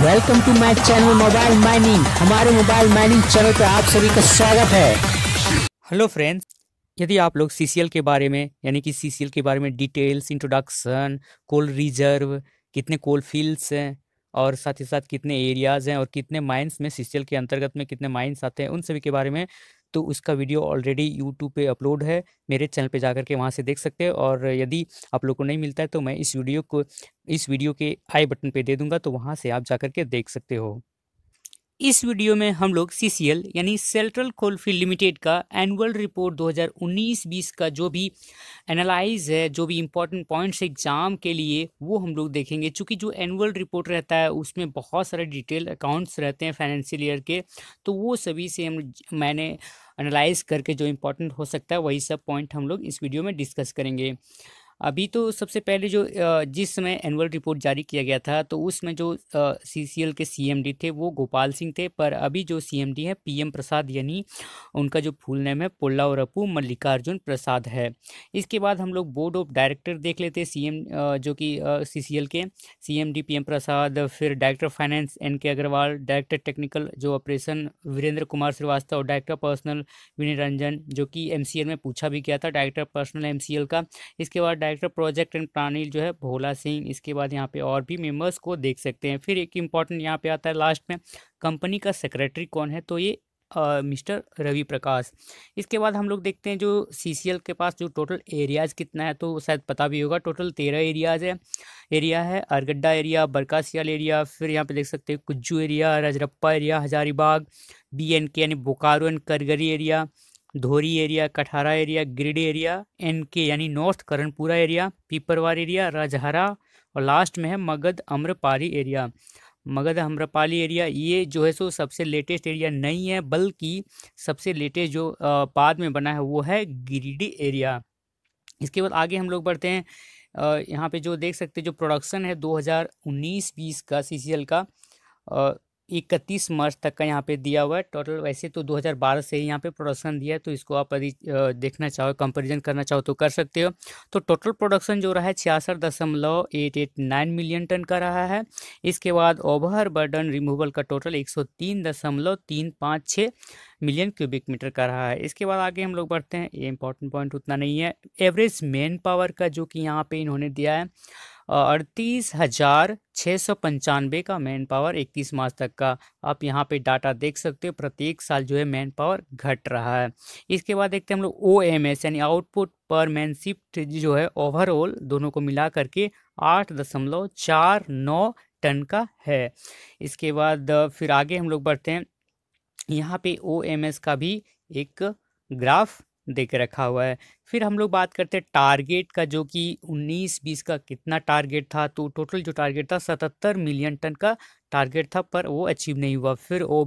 welcome to my channel mobile mining हमारे mobile mining channel पर आप सभी का स्वागत है हेलो फ्रेंड्स यदि आप लोग सी के बारे में यानी कि सी के बारे में डिटेल्स इंट्रोडक्शन कोल रिजर्व कितने कोल फील्ड्स हैं और साथ ही साथ कितने एरियाज़ हैं और कितने माइंस में सी के अंतर्गत में कितने माइंस आते हैं उन सभी के बारे में तो उसका वीडियो ऑलरेडी यूट्यूब पे अपलोड है मेरे चैनल पे जाकर के वहाँ से देख सकते हैं और यदि आप लोग को नहीं मिलता है तो मैं इस वीडियो को इस वीडियो के आई बटन पे दे दूंगा तो वहाँ से आप जाकर के देख सकते हो इस वीडियो में हम लोग एल यानी सेंट्रल कोलफील्ड लिमिटेड का एनुअल रिपोर्ट 2019-20 का जो भी एनालाइज है जो भी इम्पोर्टेंट पॉइंट्स एग्जाम के लिए वो हम लोग देखेंगे क्योंकि जो एनुअल रिपोर्ट रहता है उसमें बहुत सारे डिटेल अकाउंट्स रहते हैं फाइनेंशियल ईयर के तो वो सभी से हम मैंने एनालाइज करके जो इम्पोर्टेंट हो सकता है वही सब पॉइंट हम लोग इस वीडियो में डिस्कस करेंगे अभी तो सबसे पहले जो जिस समय एनुअल रिपोर्ट जारी किया गया था तो उसमें जो सीसीएल के सीएमडी थे वो गोपाल सिंह थे पर अभी जो सीएमडी है पीएम प्रसाद यानी उनका जो फुल नेम है अपू मल्लिकार्जुन प्रसाद है इसके बाद हम लोग बोर्ड ऑफ डायरेक्टर देख लेते सीएम जो कि सीसीएल के सीएमडी पीएम प्रसाद फिर director finance N K Agrawal director technical जो ऑपरेशन वीरेंद्र कुमार श्रीवास्तव और डायरेक्टर पर्सनल विनय रंजन जो कि एम में पूछा भी गया था डायरेक्टर पर्सनल एम का इसके बाद डायरेक्टर प्रोजेक्ट एंड प्राणील जो है भोला सिंह इसके बाद यहाँ पे और भी मेंबर्स को देख सकते हैं फिर एक इम्पॉर्टेंट यहाँ पे आता है लास्ट में कंपनी का सेक्रेटरी कौन है तो ये मिस्टर रवि प्रकाश इसके बाद हम लोग देखते हैं जो सी के पास जो टोटल एरियाज़ कितना है तो शायद पता भी होगा टोटल तेरह एरियाज़ है एरिया है अरगड्डा एरिया बरकासियाल एरिया फिर यहाँ पे देख सकते हैं Kuju area Rajrappa area Hazaribagh B N K यानी Bokaro and Kargali area Dhori area Kathara area Giridih area N K यानी north Karanpura area Piparwar area Rajhara और लास्ट में है मगध अम्रपाली एरिया मगध अम्रपाली एरिया ये जो है सो सबसे लेटेस्ट एरिया नहीं है बल्कि सबसे लेटेस्ट जो बाद में बना है वो है गिरिडी एरिया इसके बाद आगे हम लोग बढ़ते हैं यहाँ पे जो देख सकते हैं जो प्रोडक्शन है 2019-20 का सीसीएल का इकतीस मार्च तक का यहाँ पे दिया हुआ है टोटल वैसे तो 2012 से ही यहाँ पे प्रोडक्शन दिया है तो इसको आप यदि देखना चाहो कंपैरिजन करना चाहो तो कर सकते हो तो टोटल प्रोडक्शन जो रहा है छियासठ दशमलव eight eight nine million ton का रहा है इसके बाद ओवर बर्डन रिमूवल का टोटल एक सौ तीन दशमलव तीन पाँच छः मिलियन क्यूबिक मीटर का रहा है इसके बाद आगे हम लोग बढ़ते हैं ये इंपॉर्टेंट पॉइंट उतना नहीं है एवरेज मैन पावर का जो कि यहाँ पर इन्होंने दिया है अड़तीस हज़ार छः सौ पंचानवे का मैन पावर इकतीस मार्च तक का आप यहाँ पे डाटा देख सकते हो प्रत्येक साल जो है मैन पावर घट रहा है इसके बाद देखते हैं हम लोग ओ एम एस यानी आउटपुट पर मैन शिफ्ट जो है ओवरऑल दोनों को मिला करके आठ दशमलव चार नौ टन का है इसके बाद फिर आगे हम लोग बढ़ते हैं यहाँ पे ओ एम एस का भी एक ग्राफ के रखा हुआ है फिर हम लोग बात करते हैं टारगेट का जो कि 19-20 का कितना टारगेट था तो टोटल जो टारगेट था 77 मिलियन टन का टारगेट था पर वो अचीव नहीं हुआ फिर ओ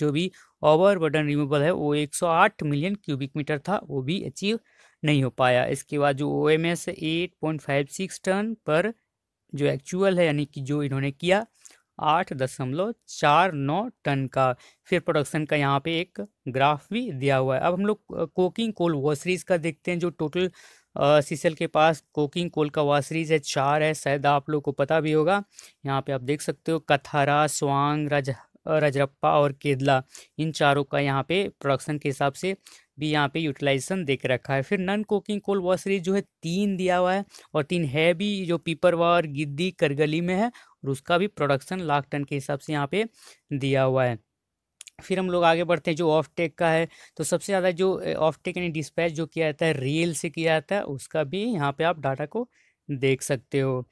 जो भी ओवर बर्डन रिमूवल है वो 108 मिलियन क्यूबिक मीटर था वो भी अचीव नहीं हो पाया इसके बाद जो O M S eight point five six ton पर जो एक्चुअल है यानी कि जो इन्होंने किया आठ दशमलव चार नौ टन का फिर प्रोडक्शन का यहाँ पे एक ग्राफ भी दिया हुआ है अब हम लोग कोकिंग कोल वॉशरीज का देखते हैं जो टोटल सीसल के पास कोकिंग कोल का वॉशरीज है चार है शायद आप लोग को पता भी होगा यहाँ पे आप देख सकते हो कथारा स्वांग रज रजरप्पा और केदला इन चारों का यहाँ पे प्रोडक्शन के हिसाब से भी यहाँ पे यूटिलाइजेशन देख रखा है फिर नन कोकिंग कोल वॉश जो है तीन दिया हुआ है और तीन है भी जो पीपरवार गिद्दी करगली में है और उसका भी प्रोडक्शन लाख टन के हिसाब से यहाँ पे दिया हुआ है फिर हम लोग आगे बढ़ते हैं जो ऑफ टेक का है तो सबसे ज़्यादा जो ऑफ टेक यानी डिस्पैच जो किया जाता है रेल से किया जाता है उसका भी यहाँ पे आप डाटा को देख सकते हो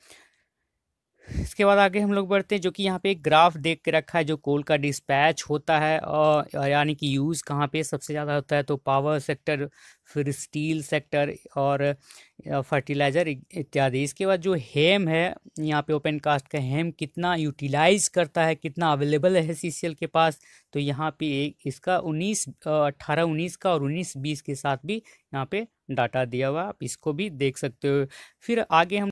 इसके बाद आगे हम लोग बढ़ते हैं जो कि यहाँ पे एक ग्राफ देख के रखा है जो कोल का डिस्पैच होता है और यानी कि यूज़ कहाँ पे सबसे ज़्यादा होता है तो पावर सेक्टर फिर स्टील सेक्टर और फर्टिलाइज़र इत्यादि इसके बाद जो हेम है यहाँ पे ओपन कास्ट का हेम कितना यूटिलाइज करता है कितना अवेलेबल है सी के पास तो यहाँ पे एक इसका उन्नीस अट्ठारह उन्नीस का और उन्नीस बीस के साथ भी यहाँ पे डाटा दिया हुआ आप इसको भी देख सकते हो फिर आगे हम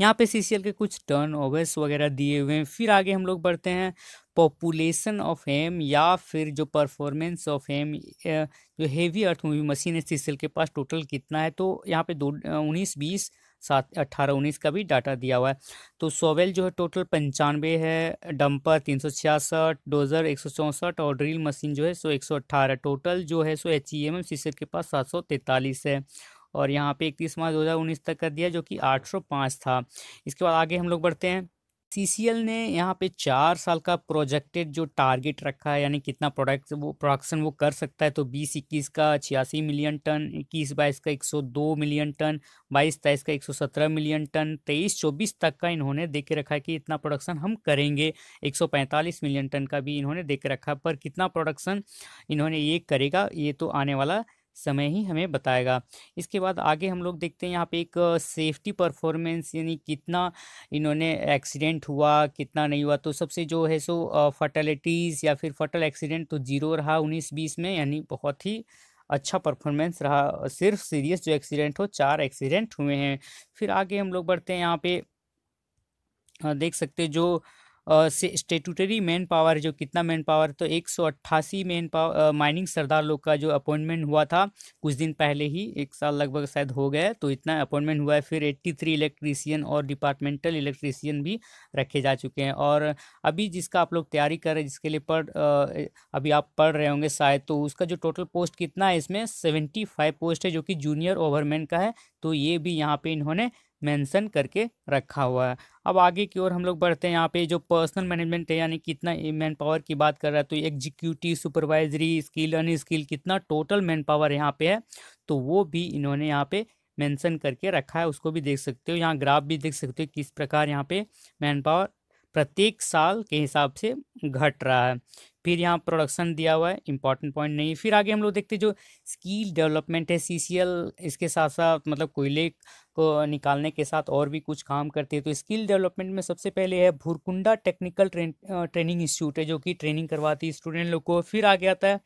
यहाँ पे सी के कुछ टर्न ओवर्स वगैरह दिए हुए हैं फिर आगे हम लोग बढ़ते हैं पॉपुलेशन ऑफ एम या फिर जो परफॉर्मेंस ऑफ एम जो हेवी अर्थ मूवी मशीन है सी के पास टोटल कितना है तो यहाँ पे दो उन्नीस बीस सात अट्ठारह उन्नीस का भी डाटा दिया हुआ है तो सोवेल जो है टोटल पंचानवे है डंपर तीन सौ छियासठ डोजर एक सौ चौंसठ और ड्रिल मशीन जो है सो एक सौ अट्ठारह टोटल जो है सो एच ई एम एम सी के पास सात सौ तैंतालीस है और यहाँ पे इकतीस मार्च दो तक कर दिया जो कि आठ था इसके बाद आगे हम लोग बढ़ते हैं सी ने यहाँ पे चार साल का प्रोजेक्टेड जो टारगेट रखा है यानी कितना प्रोडक्ट वो प्रोडक्शन वो कर सकता है तो बीस इक्कीस का छियासी मिलियन टन इक्कीस बाईस का एक सौ दो मिलियन टन बाईस तेईस का एक सौ सत्रह मिलियन टन तेईस चौबीस तक का इन्होंने दे के रखा है कि इतना प्रोडक्शन हम करेंगे एक सौ पैंतालीस मिलियन टन का भी इन्होंने दे के रखा पर कितना प्रोडक्शन इन्होंने ये करेगा ये तो आने वाला समय ही हमें बताएगा इसके बाद आगे हम लोग देखते हैं यहाँ पे एक सेफ्टी परफॉर्मेंस यानी कितना इन्होंने एक्सीडेंट हुआ कितना नहीं हुआ तो सबसे जो है सो फर्टेलिटीज़ या फिर फर्टल एक्सीडेंट तो जीरो रहा उन्नीस बीस में यानी बहुत ही अच्छा परफॉर्मेंस रहा सिर्फ सीरियस जो एक्सीडेंट हो चार एक्सीडेंट हुए हैं फिर आगे हम लोग बढ़ते हैं यहाँ पे देख सकते जो स्टेटूटरी मैन पावर जो कितना मैन पावर तो एक सौ अट्ठासी मैन पावर माइनिंग सरदार लोग का जो अपॉइंटमेंट हुआ था कुछ दिन पहले ही एक साल लगभग शायद हो गया तो इतना अपॉइंटमेंट हुआ है फिर एट्टी थ्री इलेक्ट्रीसियन और डिपार्टमेंटल इलेक्ट्रीसियन भी रखे जा चुके हैं और अभी जिसका आप लोग तैयारी कर रहे हैं जिसके लिए पढ़ अभी आप पढ़ रहे होंगे शायद तो उसका जो टोटल पोस्ट कितना है इसमें सेवेंटी फाइव पोस्ट है जो कि जूनियर ओवरमैन का है तो ये भी यहाँ पर इन्होंने मेंशन करके रखा हुआ है अब आगे की ओर हम लोग बढ़ते हैं यहाँ पे जो पर्सनल मैनेजमेंट है यानी कितना मैन पावर की बात कर रहा है तो executive supervisory skill un skill कितना टोटल मैन पावर यहाँ पे है तो वो भी इन्होंने यहाँ पे मेंशन करके रखा है उसको भी देख सकते हो यहाँ ग्राफ भी देख सकते हो किस प्रकार यहाँ पे मैन पावर प्रत्येक साल के हिसाब से घट रहा है फिर यहाँ प्रोडक्शन दिया हुआ है इंपॉर्टेंट पॉइंट नहीं फिर आगे हम लोग देखते जो स्किल डेवलपमेंट है सी इसके साथ साथ मतलब कोयले को निकालने के साथ और भी कुछ काम करती है तो स्किल डेवलपमेंट में सबसे पहले है Bhurkunda technical train training institute है जो कि ट्रेनिंग करवाती है स्टूडेंट लोग को फिर आगे आता है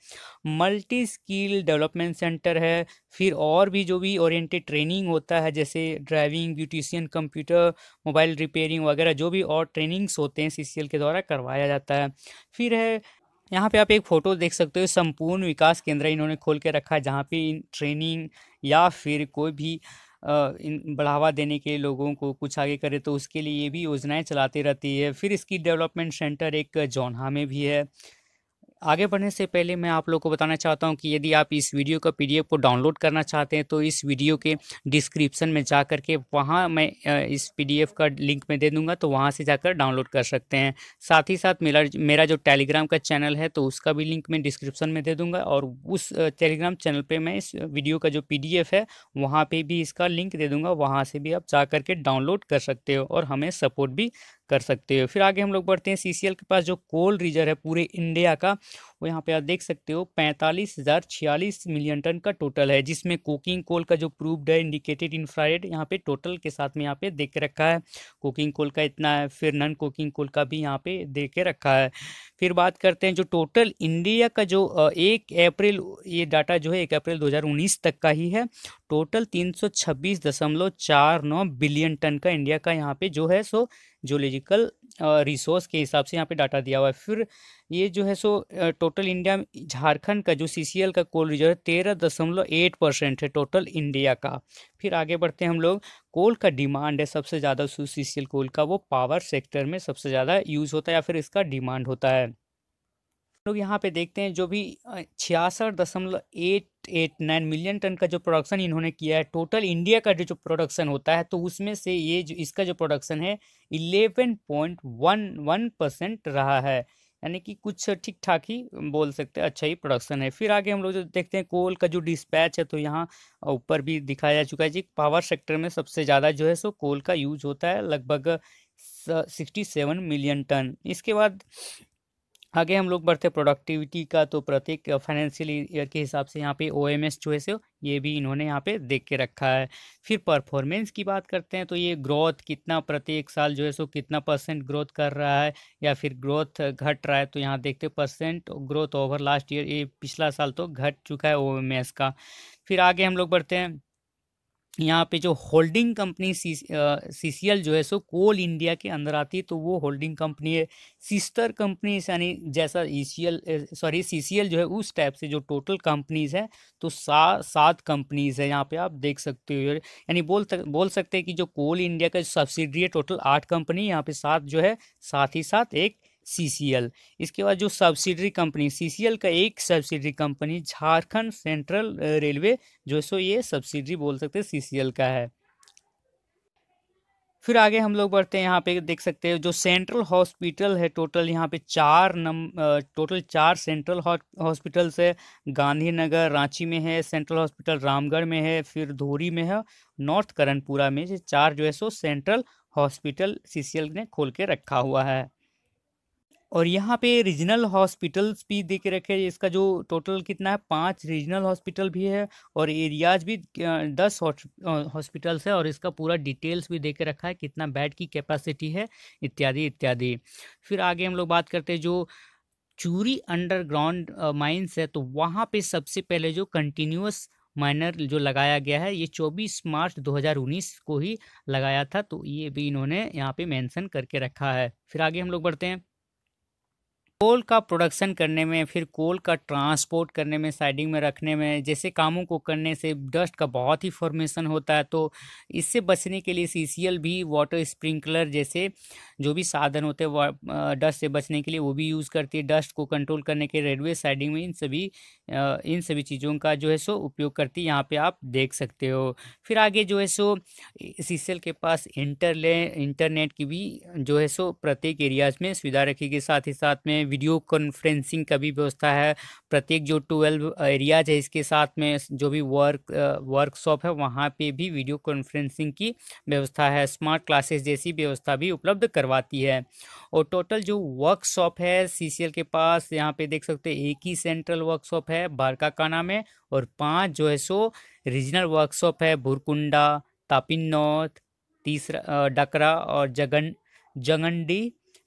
मल्टी स्किल डेवलपमेंट सेंटर है फिर और भी जो भी ओरिएंटेड ट्रेनिंग होता है जैसे driving beautician computer mobile repairing वगैरह जो भी और ट्रेनिंग्स होते हैं सी के द्वारा करवाया जाता है फिर है यहाँ पे आप एक फ़ोटो देख सकते हो संपूर्ण विकास केंद्र इन्होंने खोल के रखा है जहाँ पे ट्रेनिंग या फिर कोई भी इन बढ़ावा देने के लिए लोगों को कुछ आगे करे तो उसके लिए ये भी योजनाएं चलाती रहती है फिर इसकी डेवलपमेंट सेंटर एक जौनहा में भी है आगे बढ़ने से पहले मैं आप लोग को बताना चाहता हूँ कि यदि आप इस वीडियो का पीडीएफ को डाउनलोड करना चाहते हैं तो इस वीडियो के डिस्क्रिप्शन में जा कर के वहाँ मैं इस पीडीएफ का लिंक में दे दूँगा तो वहाँ से जाकर डाउनलोड कर सकते हैं साथ ही साथ मेरा मेरा जो टेलीग्राम का चैनल है तो उसका भी लिंक मैं डिस्क्रिप्शन में दे दूँगा और उस टेलीग्राम चैनल पर मैं इस वीडियो का जो पी है वहाँ पर भी इसका लिंक दे दूँगा वहाँ से भी आप जा करके डाउनलोड कर सकते हो और हमें सपोर्ट भी कर सकते हो फिर आगे हम लोग बढ़ते हैं सी के पास जो कोल रिजर्व है पूरे इंडिया का वो यहाँ पे आप देख सकते हो पैंतालीस हज़ार छियालीस मिलियन टन का टोटल है जिसमें कोकिंग कोल का जो प्रूव्ड है इंडिकेटेड इन्फ्रारेड यहाँ पे टोटल के साथ में यहाँ पे देख के रखा है कोकिंग कोल का इतना है फिर नॉन कोकिंग कोल का भी यहाँ पे दे के रखा है फिर बात करते हैं जो टोटल इंडिया का जो एक अप्रैल ये डाटा जो है एक अप्रैल दो तक का ही है टोटल तीन बिलियन टन का इंडिया का यहाँ पे जो है सो जोलॉजिकल रिसोर्स के हिसाब से यहाँ पे डाटा दिया हुआ है फिर ये जो है सो टोटल इंडिया झारखंड का जो सी का कोल रिजर्व है तेरह दशमलव एट परसेंट है टोटल इंडिया का फिर आगे बढ़ते हैं हम लोग कोल का डिमांड है सबसे ज़्यादा सी कोल का वो पावर सेक्टर में सबसे ज़्यादा यूज़ होता है या फिर इसका डिमांड होता है लोग यहाँ पे देखते हैं जो भी छियासठ दशमलव eight eight nine million ton का जो प्रोडक्शन इन्होंने किया है टोटल इंडिया का जो प्रोडक्शन होता है तो उसमें से ये जो इसका जो प्रोडक्शन है eleven point one one percent रहा है यानी कि कुछ ठीक ठाक ही बोल सकते हैं अच्छा ही प्रोडक्शन है फिर आगे हम लोग जो देखते हैं कोल का जो डिस्पैच है तो यहाँ ऊपर भी दिखाया जा चुका है जी पावर सेक्टर में सबसे ज़्यादा जो है सो कोल का यूज होता है लगभग सिक्सटी सेवन मिलियन टन इसके बाद आगे हम लोग बढ़ते प्रोडक्टिविटी का तो प्रत्येक फाइनेंशियल ईयर के हिसाब से यहाँ पे ओ एम एस जो है सो ये भी इन्होंने यहाँ पे देख के रखा है फिर परफॉर्मेंस की बात करते हैं तो ये ग्रोथ कितना प्रत्येक साल जो है सो कितना परसेंट ग्रोथ कर रहा है या फिर ग्रोथ घट रहा है तो यहाँ देखते percent growth over last year ये पिछला साल तो घट चुका है ओ एम एस का फिर आगे हम लोग बढ़ते हैं यहाँ पे जो होल्डिंग कंपनी सी सी जो है सो कोल इंडिया के अंदर आती है तो वो होल्डिंग कंपनी है सिस्टर कंपनीज यानी जैसा ईसीएल सॉरी सी जो है उस टाइप से जो टोटल कंपनीज है तो सा सात कंपनीज है यहाँ पे आप देख सकते हो यानी बोल बोल सकते हैं कि जो कोल इंडिया का सब्सिडी है टोटल आठ कंपनी यहाँ पे सात जो है साथ ही साथ एक सीसीएल इसके बाद जो सब्सिडरी कंपनी सीसीएल का एक subsidiary company Jharkhand central railway जो सो ये सब्सिडरी बोल सकते हैं सीसीएल का है फिर आगे हम लोग बढ़ते हैं यहाँ पे देख सकते हैं जो सेंट्रल हॉस्पिटल है टोटल यहाँ पे चार नम टोटल चार सेंट्रल हॉस्पिटल्स है गांधीनगर रांची में है सेंट्रल हॉस्पिटल रामगढ़ में है फिर धोरी में है नॉर्थ करणपुरा में ये चार जो है सो सेंट्रल हॉस्पिटल सीसीएल ने खोल के रखा हुआ है और यहाँ पे रीजनल हॉस्पिटल्स भी दे के रखे इसका जो टोटल कितना है पांच रीजनल हॉस्पिटल भी है और एरियाज भी दस हॉस्पिटल्स है और इसका पूरा डिटेल्स भी दे के रखा है कितना बेड की कैपेसिटी है इत्यादि इत्यादि फिर आगे हम लोग बात करते हैं जो चूरी अंडरग्राउंड माइंस है तो वहाँ पर सबसे पहले जो कंटिन्यूस माइनर जो लगाया गया है ये 24 मार्च 2019 को ही लगाया था तो ये भी इन्होंने यहाँ पे मेंशन करके रखा है फिर आगे हम लोग बढ़ते हैं कोल का प्रोडक्शन करने में फिर कोल का ट्रांसपोर्ट करने में साइडिंग में रखने में जैसे कामों को करने से डस्ट का बहुत ही फॉर्मेशन होता है तो इससे बचने के लिए सी भी वाटर स्प्रिंकलर जैसे जो भी साधन होते हैं डस्ट से बचने के लिए वो भी यूज़ करती है डस्ट को कंट्रोल करने के रेलवे साइडिंग में इन सभी इन सभी चीज़ों का जो है सो उपयोग करती है यहाँ पर आप देख सकते हो फिर आगे जो है सो सी के पास इंटरले इंटरनेट की भी जो है सो प्रत्येक एरियाज में सुविधा रखी गई साथ ही साथ में में वीडियो कॉन्फ्रेंसिंग का भी व्यवस्था है प्रत्येक जो ट्वेल्व एरियाज है इसके साथ में जो भी वर्क वर्कशॉप है वहाँ पे भी वीडियो कॉन्फ्रेंसिंग की व्यवस्था है स्मार्ट क्लासेस जैसी व्यवस्था भी उपलब्ध करवाती है और टोटल जो वर्कशॉप है सी के पास यहाँ पे देख सकते एक ही सेंट्रल वर्कशॉप है बारकाकाना में और पाँच जो है सो रीजनल वर्कशॉप है भुरकुंडा तापिन नॉर्थ तीसरा डकरा और जगन जंगंडी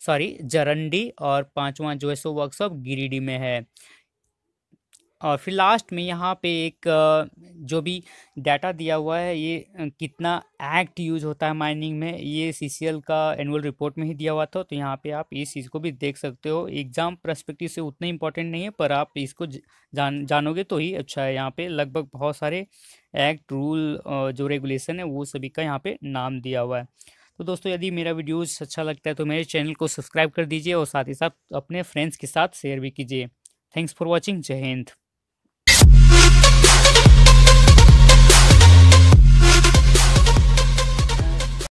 सॉरी जरंडी और पांचवा जो है सो वर्कशॉप गिरिडीह में है और फिर लास्ट में यहाँ पे एक जो भी डाटा दिया हुआ है ये कितना एक्ट यूज होता है माइनिंग में ये सी का एनुअल रिपोर्ट में ही दिया हुआ था तो यहाँ पे आप इस चीज़ को भी देख सकते हो एग्ज़ाम प्रस्पेक्टिव से उतना इम्पोर्टेंट नहीं है पर आप इसको जान जानोगे तो ही अच्छा है यहाँ पे लगभग बहुत सारे एक्ट रूल जो रेगुलेशन है वो सभी का यहाँ पर नाम दिया हुआ है तो दोस्तों यदि मेरा वीडियोज़ अच्छा लगता है तो मेरे चैनल को सब्सक्राइब कर दीजिए और साथ ही साथ अपने फ्रेंड्स के साथ शेयर भी कीजिए थैंक्स फॉर वॉचिंग जय हिंद